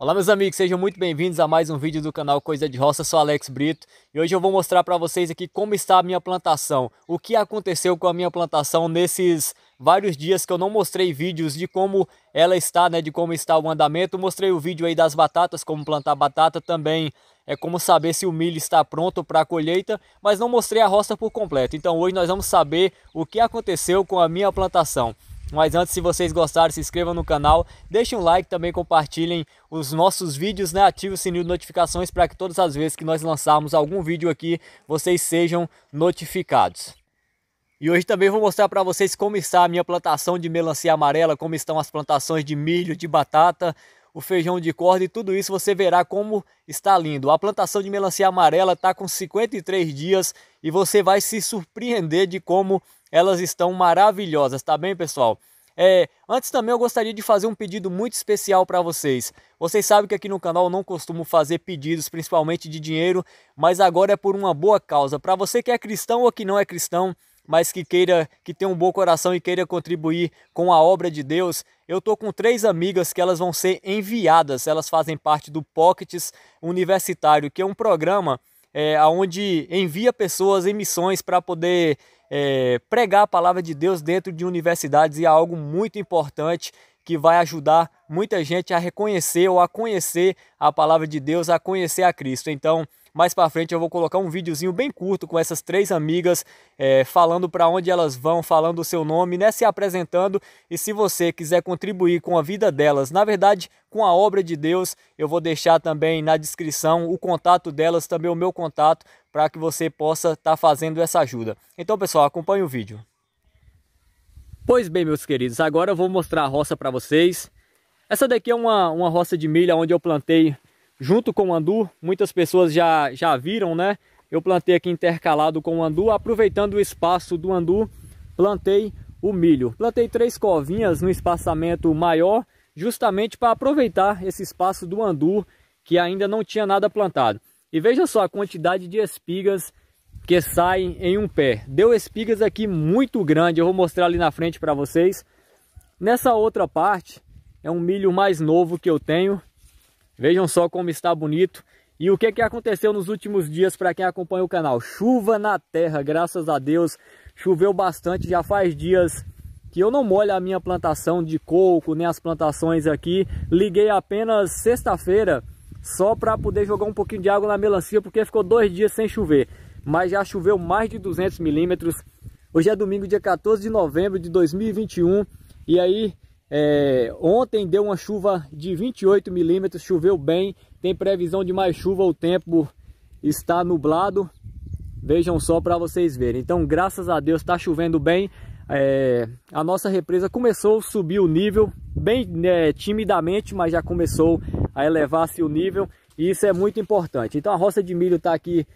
Olá meus amigos, sejam muito bem-vindos a mais um vídeo do canal Coisa de Roça, sou Alex Brito e hoje eu vou mostrar para vocês aqui como está a minha plantação, o que aconteceu com a minha plantação nesses vários dias que eu não mostrei vídeos de como ela está, né, de como está o andamento, mostrei o vídeo aí das batatas, como plantar batata também, é como saber se o milho está pronto para a colheita, mas não mostrei a roça por completo, então hoje nós vamos saber o que aconteceu com a minha plantação. Mas antes, se vocês gostaram, se inscrevam no canal, deixem um like, também compartilhem os nossos vídeos, né? Ativem o sininho de notificações para que todas as vezes que nós lançarmos algum vídeo aqui, vocês sejam notificados. E hoje também vou mostrar para vocês como está a minha plantação de melancia amarela, como estão as plantações de milho, de batata, o feijão de corda e tudo isso você verá como está lindo. A plantação de melancia amarela está com 53 dias e você vai se surpreender de como elas estão maravilhosas, tá bem, pessoal? É, antes também eu gostaria de fazer um pedido muito especial para vocês. Vocês sabem que aqui no canal eu não costumo fazer pedidos, principalmente de dinheiro, mas agora é por uma boa causa. Para você que é cristão ou que não é cristão, mas que queira, que tenha um bom coração e queira contribuir com a obra de Deus, eu tô com três amigas que elas vão ser enviadas. Elas fazem parte do Pockets Universitário, que é um programa é, onde envia pessoas em missões para poder é, pregar a palavra de Deus dentro de universidades e é algo muito importante que vai ajudar muita gente a reconhecer ou a conhecer a palavra de Deus, a conhecer a Cristo. Então, mais para frente eu vou colocar um videozinho bem curto com essas três amigas é, falando para onde elas vão, falando o seu nome, né, se apresentando. E se você quiser contribuir com a vida delas, na verdade com a obra de Deus, eu vou deixar também na descrição o contato delas, também o meu contato, para que você possa estar tá fazendo essa ajuda. Então pessoal, acompanhe o vídeo. Pois bem, meus queridos, agora eu vou mostrar a roça para vocês. Essa daqui é uma, uma roça de milho onde eu plantei Junto com o andu, muitas pessoas já, já viram, né? Eu plantei aqui intercalado com o andu, aproveitando o espaço do andu, plantei o milho. Plantei três covinhas no espaçamento maior, justamente para aproveitar esse espaço do andu, que ainda não tinha nada plantado. E veja só a quantidade de espigas que saem em um pé. Deu espigas aqui muito grande, eu vou mostrar ali na frente para vocês. Nessa outra parte, é um milho mais novo que eu tenho. Vejam só como está bonito. E o que, que aconteceu nos últimos dias para quem acompanha o canal? Chuva na terra, graças a Deus. Choveu bastante, já faz dias que eu não molho a minha plantação de coco, nem as plantações aqui. Liguei apenas sexta-feira só para poder jogar um pouquinho de água na melancia, porque ficou dois dias sem chover. Mas já choveu mais de 200 milímetros. Hoje é domingo, dia 14 de novembro de 2021. E aí, é, ontem deu uma chuva de 28 milímetros, choveu bem, tem previsão de mais chuva, o tempo está nublado. Vejam só para vocês verem. Então, graças a Deus, está chovendo bem. É, a nossa represa começou a subir o nível, bem né, timidamente, mas já começou a elevar-se o nível. E isso é muito importante. Então, a roça de milho está aqui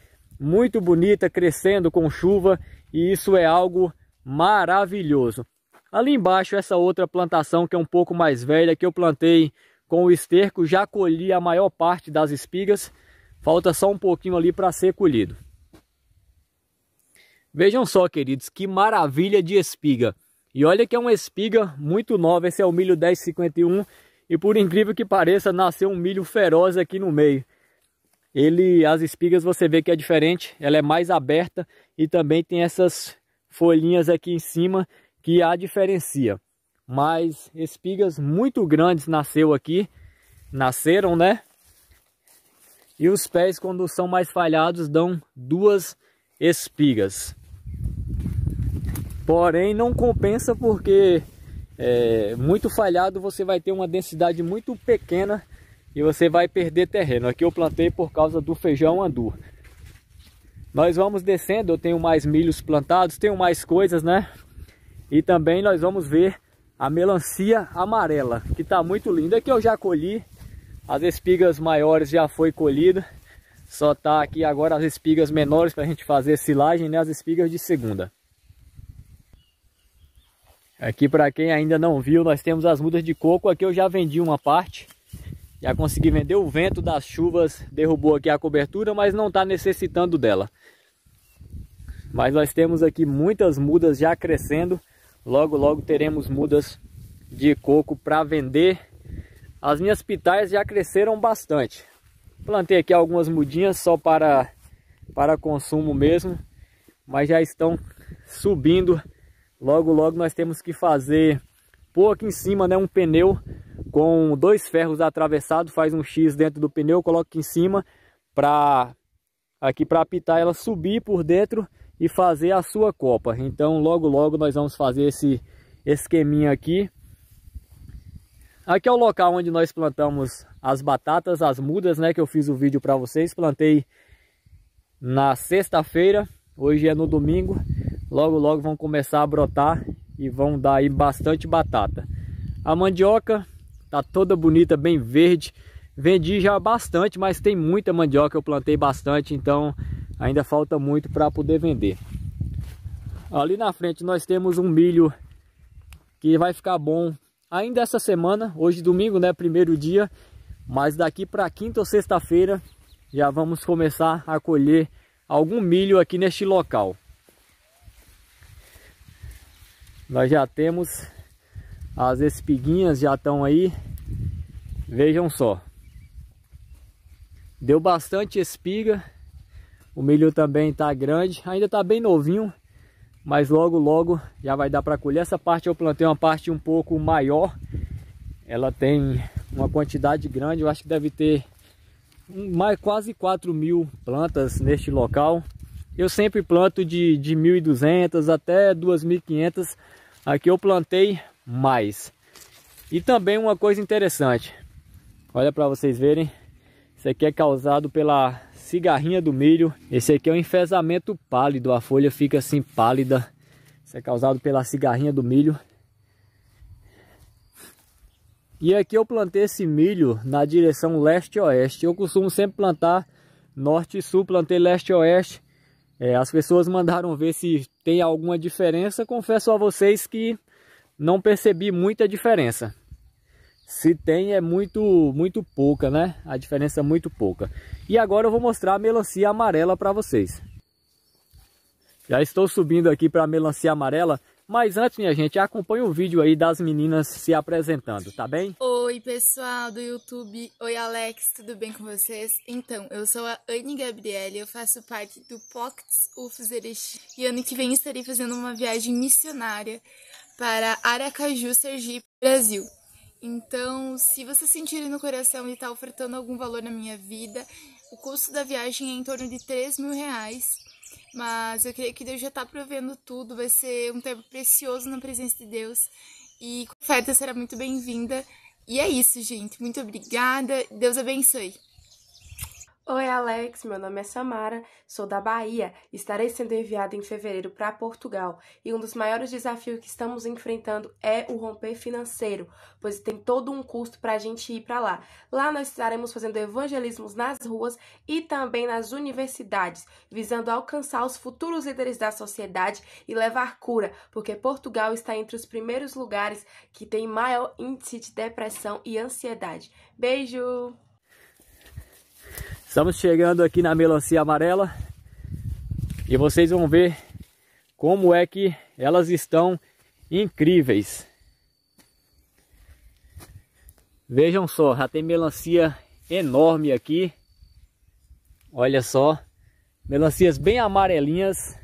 muito bonita, crescendo com chuva. E isso é algo maravilhoso. Ali embaixo, essa outra plantação que é um pouco mais velha, que eu plantei com o esterco, já colhi a maior parte das espigas. Falta só um pouquinho ali para ser colhido. Vejam só, queridos, que maravilha de espiga. E olha que é uma espiga muito nova, esse é o milho 1051. E por incrível que pareça, nasceu um milho feroz aqui no meio. Ele, as espigas você vê que é diferente, ela é mais aberta e também tem essas folhinhas aqui em cima que a diferencia. Mas espigas muito grandes nasceu aqui, nasceram, né? E os pés, quando são mais falhados, dão duas espigas. Porém, não compensa porque é, muito falhado você vai ter uma densidade muito pequena e você vai perder terreno. Aqui eu plantei por causa do feijão andu. Nós vamos descendo, eu tenho mais milhos plantados, tenho mais coisas, né? E também nós vamos ver a melancia amarela, que está muito linda. Aqui é eu já colhi, as espigas maiores já foi colhida. Só está aqui agora as espigas menores para a gente fazer silagem, né? As espigas de segunda. Aqui para quem ainda não viu, nós temos as mudas de coco. Aqui eu já vendi uma parte. Já consegui vender. O vento das chuvas derrubou aqui a cobertura, mas não está necessitando dela. Mas nós temos aqui muitas mudas já crescendo. Logo, logo teremos mudas de coco para vender. As minhas pitaias já cresceram bastante. Plantei aqui algumas mudinhas só para, para consumo mesmo. Mas já estão subindo. Logo, logo nós temos que fazer pôr aqui em cima né, um pneu com dois ferros atravessados. Faz um X dentro do pneu, coloca aqui em cima para aqui para a pitaia ela subir por dentro e fazer a sua copa. Então logo logo nós vamos fazer esse esqueminha aqui. Aqui é o local onde nós plantamos as batatas, as mudas, né? Que eu fiz o vídeo para vocês. Plantei na sexta-feira, hoje é no domingo. Logo, logo vão começar a brotar e vão dar aí bastante batata. A mandioca tá toda bonita, bem verde. Vendi já bastante, mas tem muita mandioca, eu plantei bastante, então ainda falta muito para poder vender. Ali na frente nós temos um milho que vai ficar bom ainda essa semana, hoje domingo, né, primeiro dia, mas daqui para quinta ou sexta-feira já vamos começar a colher algum milho aqui neste local. Nós já temos as espiguinhas já estão aí. Vejam só. Deu bastante espiga. O milho também está grande, ainda está bem novinho, mas logo logo já vai dar para colher. Essa parte eu plantei uma parte um pouco maior, ela tem uma quantidade grande, eu acho que deve ter mais, quase 4 mil plantas neste local. Eu sempre planto de, de 1.200 até 2.500, aqui eu plantei mais. E também uma coisa interessante, olha para vocês verem, esse aqui é causado pela cigarrinha do milho. Esse aqui é um enfesamento pálido, a folha fica assim pálida. Isso é causado pela cigarrinha do milho. E aqui eu plantei esse milho na direção leste-oeste. Eu costumo sempre plantar norte e sul, plantei leste-oeste. É, as pessoas mandaram ver se tem alguma diferença. Confesso a vocês que não percebi muita diferença. Se tem é muito, muito pouca, né? A diferença é muito pouca. E agora eu vou mostrar a melancia amarela para vocês. Já estou subindo aqui para a melancia amarela. Mas antes, minha gente, acompanha o vídeo aí das meninas se apresentando, tá bem? Oi, pessoal do YouTube. Oi, Alex, tudo bem com vocês? Então, eu sou a Anne Gabriele, eu faço parte do Pockets erechim E ano que vem estarei fazendo uma viagem missionária para Aracaju, Sergipe, Brasil. Então, se você sentir no coração de estar tá ofertando algum valor na minha vida, o custo da viagem é em torno de 3 mil reais. Mas eu creio que Deus já está provendo tudo, vai ser um tempo precioso na presença de Deus. E a oferta será muito bem-vinda. E é isso, gente. Muito obrigada. Deus abençoe. Oi, Alex. Meu nome é Samara, sou da Bahia. Estarei sendo enviada em fevereiro para Portugal e um dos maiores desafios que estamos enfrentando é o romper financeiro, pois tem todo um custo para a gente ir para lá. Lá nós estaremos fazendo evangelismos nas ruas e também nas universidades, visando alcançar os futuros líderes da sociedade e levar cura, porque Portugal está entre os primeiros lugares que tem maior índice de depressão e ansiedade. Beijo! Estamos chegando aqui na melancia amarela e vocês vão ver como é que elas estão incríveis. Vejam só, já tem melancia enorme aqui. Olha só, melancias bem amarelinhas.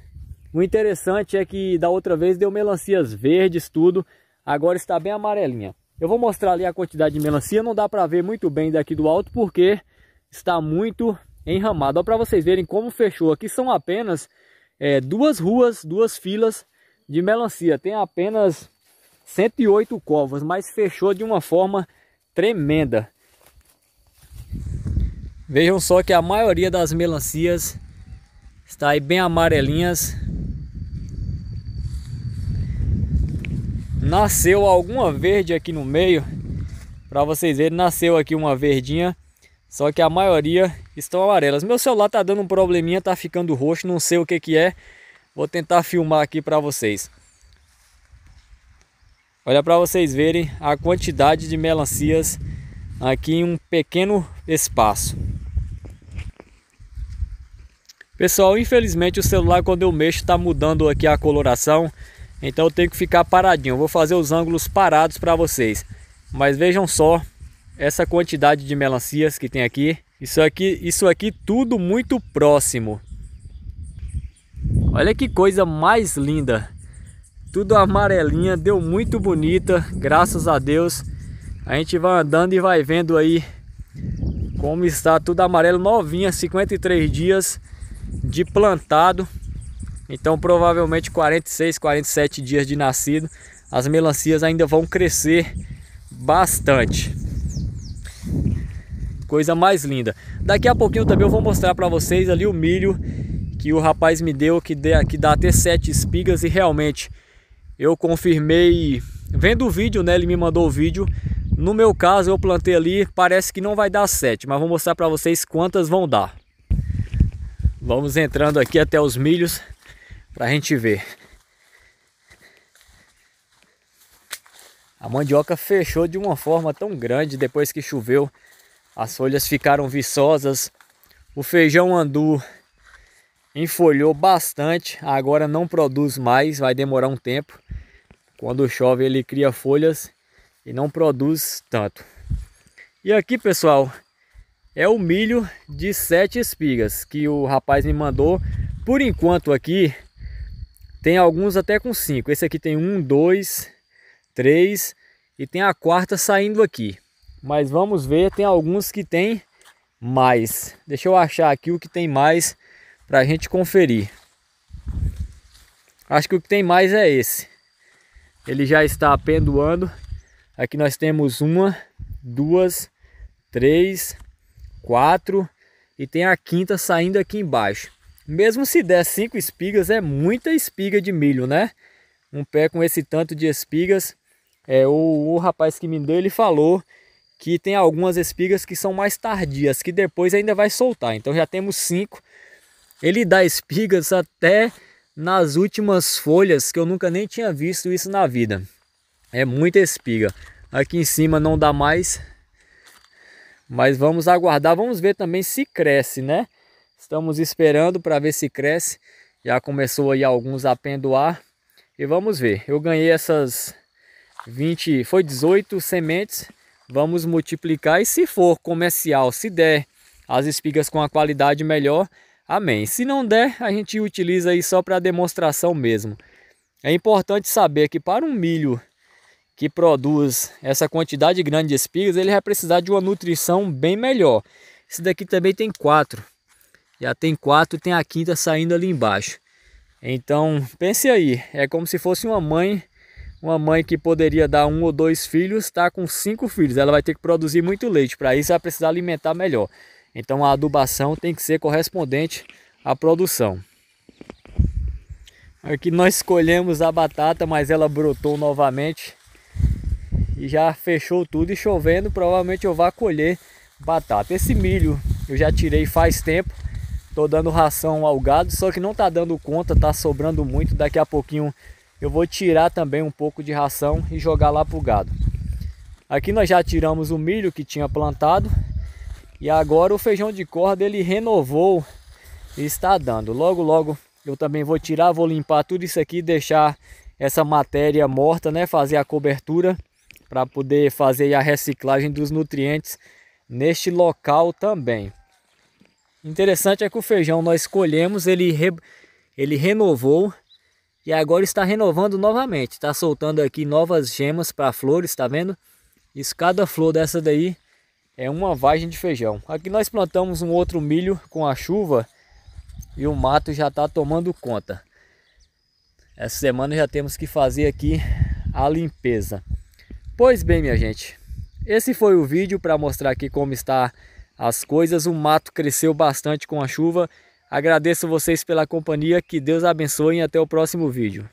O interessante é que da outra vez deu melancias verdes tudo, agora está bem amarelinha. Eu vou mostrar ali a quantidade de melancia, não dá para ver muito bem daqui do alto porque está muito enramado. Para vocês verem como fechou. Aqui são apenas é, duas ruas, duas filas de melancia. Tem apenas 108 covas, mas fechou de uma forma tremenda. Vejam só que a maioria das melancias está aí bem amarelinhas. Nasceu alguma verde aqui no meio. Para vocês verem, nasceu aqui uma verdinha. Só que a maioria estão amarelas. Meu celular tá dando um probleminha, tá ficando roxo, não sei o que que é. Vou tentar filmar aqui para vocês. Olha para vocês verem a quantidade de melancias aqui em um pequeno espaço. Pessoal, infelizmente o celular quando eu mexo está mudando aqui a coloração. Então eu tenho que ficar paradinho. Eu vou fazer os ângulos parados para vocês. Mas vejam só essa quantidade de melancias que tem aqui. Isso aqui, isso aqui tudo muito próximo. Olha que coisa mais linda. Tudo amarelinha, deu muito bonita, graças a Deus. A gente vai andando e vai vendo aí como está tudo amarelo, novinha, 53 dias de plantado. Então provavelmente 46, 47 dias de nascido, as melancias ainda vão crescer bastante. Coisa mais linda. Daqui a pouquinho também eu vou mostrar para vocês ali o milho que o rapaz me deu, que, dê, que dá até sete espigas e realmente eu confirmei, vendo o vídeo, né? Ele me mandou o vídeo. No meu caso, eu plantei ali, parece que não vai dar sete, mas vou mostrar para vocês quantas vão dar. Vamos entrando aqui até os milhos para a gente ver. A mandioca fechou de uma forma tão grande depois que choveu as folhas ficaram viçosas, o feijão andu enfolhou bastante, agora não produz mais, vai demorar um tempo. Quando chove ele cria folhas e não produz tanto. E aqui pessoal, é o milho de sete espigas que o rapaz me mandou. Por enquanto aqui tem alguns até com cinco. Esse aqui tem um, dois, três e tem a quarta saindo aqui. Mas vamos ver, tem alguns que tem mais. Deixa eu achar aqui o que tem mais para a gente conferir. Acho que o que tem mais é esse. Ele já está pendoando. Aqui nós temos uma, duas, três, quatro e tem a quinta saindo aqui embaixo. Mesmo se der cinco espigas, é muita espiga de milho, né? Um pé com esse tanto de espigas. É, o, o rapaz que me deu, ele falou que tem algumas espigas que são mais tardias, que depois ainda vai soltar. Então já temos cinco. Ele dá espigas até nas últimas folhas, que eu nunca nem tinha visto isso na vida. É muita espiga. Aqui em cima não dá mais. Mas vamos aguardar, vamos ver também se cresce, né? Estamos esperando para ver se cresce. Já começou aí alguns a pendoar. E vamos ver. Eu ganhei essas 20, foi 18 sementes vamos multiplicar e se for comercial, se der as espigas com a qualidade melhor, amém. Se não der, a gente utiliza aí só para demonstração mesmo. É importante saber que para um milho que produz essa quantidade grande de espigas, ele vai precisar de uma nutrição bem melhor. Esse daqui também tem quatro. Já tem quatro, tem a quinta saindo ali embaixo. Então, pense aí, é como se fosse uma mãe uma mãe que poderia dar um ou dois filhos está com cinco filhos. Ela vai ter que produzir muito leite. Para isso, ela precisa alimentar melhor. Então, a adubação tem que ser correspondente à produção. Aqui nós escolhemos a batata, mas ela brotou novamente. E já fechou tudo e chovendo, provavelmente eu vá colher batata. Esse milho eu já tirei faz tempo. Estou dando ração ao gado, só que não está dando conta, está sobrando muito. Daqui a pouquinho eu vou tirar também um pouco de ração e jogar lá para o gado. Aqui nós já tiramos o milho que tinha plantado e agora o feijão de corda ele renovou e está dando. Logo, logo eu também vou tirar, vou limpar tudo isso aqui, deixar essa matéria morta, né? Fazer a cobertura para poder fazer a reciclagem dos nutrientes neste local também. Interessante é que o feijão nós escolhemos, ele, re... ele renovou e agora está renovando novamente, está soltando aqui novas gemas para flores, Está vendo? Isso, cada flor dessa daí é uma vagem de feijão. Aqui nós plantamos um outro milho com a chuva e o mato já está tomando conta. Essa semana já temos que fazer aqui a limpeza. Pois bem, minha gente, esse foi o vídeo para mostrar aqui como está as coisas. O mato cresceu bastante com a chuva Agradeço vocês pela companhia, que Deus abençoe e até o próximo vídeo.